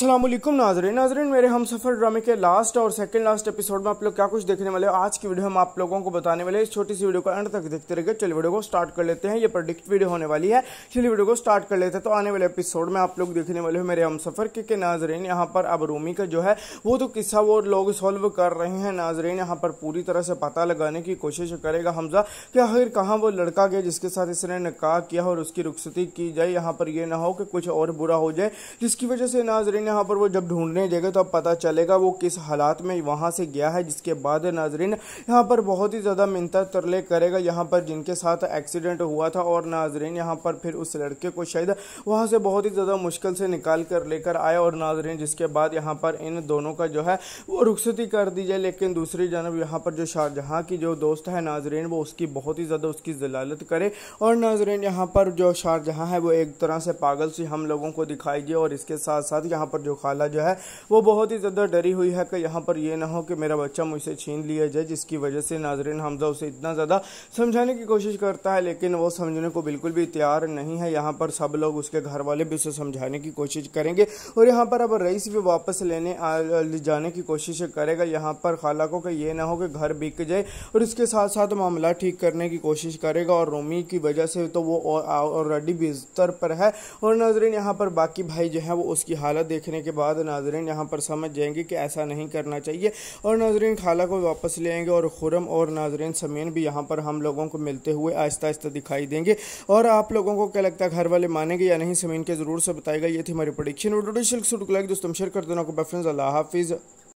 असलम नाजरीन नाजरीन मेरे हम सफ़र ड्रामे के लास्ट और सेकंड लास्ट एपिसोड में आप लोग क्या कुछ देखने वाले हो आज की वीडियो हम आप लोगों को बताने वाले इस छोटी सी वीडियो को एंड तक देखते रहिए चलिए वीडियो को स्टार्ट कर लेते हैं ये प्रोडिक्ट वीडियो होने वाली है चलिए वीडियो को स्टार्ट कर लेते हैं तो आने वाले एपिसोड में आप लोग देखने वाले हो मेरे हम सफ़र के, के नाजरीन यहाँ पर अब रूमी का जो है वो तो किस्सा वो लोग सॉल्व कर रहे हैं नाजरीन यहाँ पर पूरी तरह से पता लगाने की कोशिश करेगा हमजा कि आखिर कहाँ वो लड़का गया जिसके साथ इसने निकाह किया और उसकी रुख्सती की जाए यहाँ पर यह ना हो कि कुछ और बुरा हो जाए जिसकी वजह से नाजरीन यहाँ पर वो जब ढूंढने जाएगा तो अब पता चलेगा वो किस हालात में वहाँ से गया है जिसके बाद नाजरीन यहाँ पर बहुत ही ज़्यादा मिनता तरले करेगा यहाँ पर जिनके साथ एक्सीडेंट हुआ था और नाजरीन यहाँ पर फिर उस लड़के को शायद वहाँ से बहुत ही ज़्यादा मुश्किल से निकाल कर लेकर आया और नाजरीन जिसके बाद यहाँ पर इन दोनों का जो है वो रुखसती कर दी जाए लेकिन दूसरी जानब यहाँ पर जो शाहजहाँ की जो दोस्त है नाजरीन वो उसकी बहुत ही ज़्यादा उसकी जलालत करे और नाजरीन यहाँ पर जो शाहजहाँ है वो एक तरह से पागल सी हम लोगों को दिखाई दिए और इसके साथ साथ यहाँ पर पर जो खाला जो है वो बहुत ही ज़्यादा डरी हुई है कि यहाँ पर ये ना हो कि मेरा बच्चा मुझसे छीन लिया जाए जिसकी वजह से नाजरीन हमजा उसे इतना ज़्यादा समझाने की कोशिश करता है लेकिन वो समझने को बिल्कुल भी तैयार नहीं है यहाँ पर सब लोग उसके घर वाले भी उसे समझाने की कोशिश करेंगे और यहाँ पर अब रईस भी वापस लेने जाने की कोशिश करेगा यहाँ पर खाला को कि ये ना हो कि घर बिक जाए और इसके साथ साथ मामला ठीक करने की कोशिश करेगा और रोमी की वजह से तो वो ऑलरेडी बिस्तर पर है और नाजरीन यहाँ पर बाकी भाई जो है वो उसकी हालत देख देखने के बाद नाजरन यहाँ पर समझ जाएंगे कि ऐसा नहीं करना चाहिए और नाजरन खाला को वापस ले आएंगे और खुरम और नाजरन समीन भी यहाँ पर हम लोगों को मिलते हुए आहिस्ता आहिस्ता दिखाई देंगे और आप लोगों को क्या लगता है घर वाले मानेंगे या नहीं समीन के ज़रूर से बताएगा ये थी हमारी प्रोडिक्शन वीडियो दोस्तों शेयर कर देना को बफ्रेंस अल्लाह हाफिज़